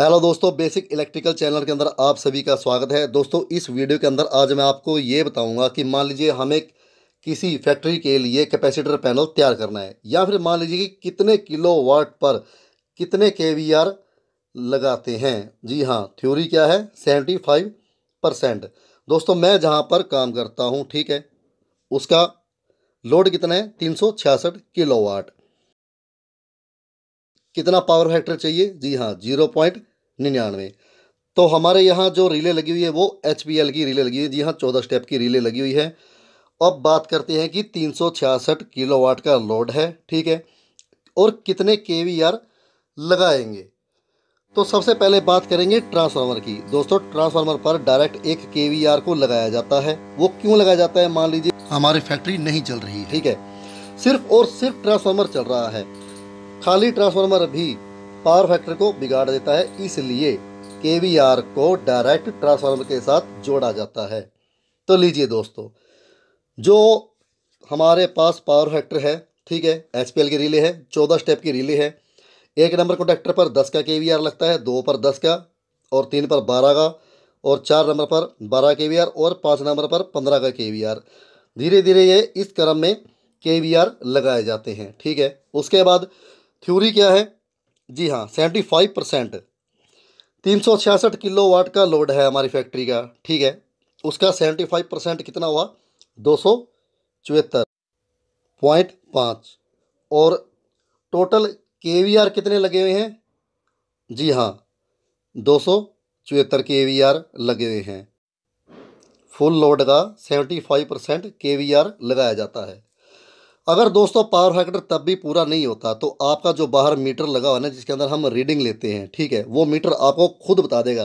hello दोस्तों basic electrical channel के अंदर आप सभी का स्वागत है दोस्तों इस वीडियो के अंदर आज मैं आपको ये बताऊंगा कि मान लीजिए हमें किसी फैक्ट्री के लिए कैपेसिटर पैनल तैयार करना है या फिर मान लीजिए कि कितने किलो वाट पर कितने के लगाते हैं जी हाँ थ्योरी क्या है सेवेंटी फाइव परसेंट दोस्तों मैं जहाँ पर काम करता हूँ ठीक है उसका लोड कितना है तीन सौ छियासठ किलो वाट कितना पावर फैक्टर चाहिए जी हाँ जीरो पॉइंट निन्यानवे तो हमारे यहाँ जो रिले लगी हुई है वो एच की रिले लगी हुई है जी हाँ चौदह स्टेप की रिले लगी हुई है अब बात करते हैं कि तीन किलोवाट का लोड है ठीक है और कितने के लगाएंगे तो सबसे पहले बात करेंगे ट्रांसफार्मर की दोस्तों ट्रांसफार्मर पर डायरेक्ट एक के को लगाया जाता है वो क्यों लगाया जाता है मान लीजिए हमारी फैक्ट्री नहीं चल रही ठीक है सिर्फ और सिर्फ ट्रांसफार्मर चल रहा है खाली ट्रांसफार्मर भी पावर फैक्टर को बिगाड़ देता है इसलिए आर को डायरेक्ट ट्रांसफार्मर के साथ जोड़ा जाता है तो लीजिए दोस्तों जो हमारे पास पावर फैक्टर है ठीक है एच की रिले है चौदह स्टेप की रिले है एक नंबर कॉन्टैक्टर पर दस का के लगता है दो पर दस का और तीन पर बारह का और चार नंबर पर बारह के और पाँच नंबर पर पंद्रह का के धीरे धीरे ये इस क्रम में के लगाए जाते हैं ठीक है उसके बाद थ्योरी क्या है जी हाँ सेवेंटी फाइव परसेंट तीन सौ छियासठ किलो वाट का लोड है हमारी फैक्ट्री का ठीक है उसका सेवेंटी फाइव परसेंट कितना हुआ दो सौ चौहत्तर पॉइंट पाँच और टोटल के वी आर कितने लगे हुए हैं जी हाँ दो सौ चौहत्तर के वी आर लगे हुए हैं फुल लोड का seventy five percent K V R लगाया जाता है अगर दोस्तों पावर फैक्टर तब भी पूरा नहीं होता तो आपका जो बाहर मीटर लगा हुआ है ना जिसके अंदर हम रीडिंग लेते हैं ठीक है वो मीटर आपको खुद बता देगा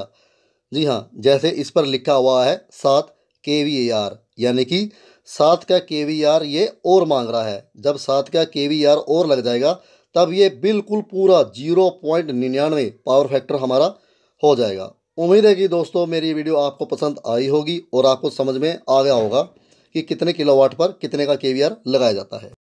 जी हाँ जैसे इस पर लिखा हुआ है सात के वी आर यानी कि सात का के वी आर ये और मांग रहा है जब सात का के वी आर और लग जाएगा तब ये बिल्कुल पूरा जीरो पॉइंट निन्यानवे पावर फैक्टर हमारा हो जाएगा उम्मीद है कि दोस्तों मेरी वीडियो आपको पसंद आई होगी और आपको समझ में आ गया होगा कि कितने किलोवाट पर कितने का केवीआर लगाया जाता है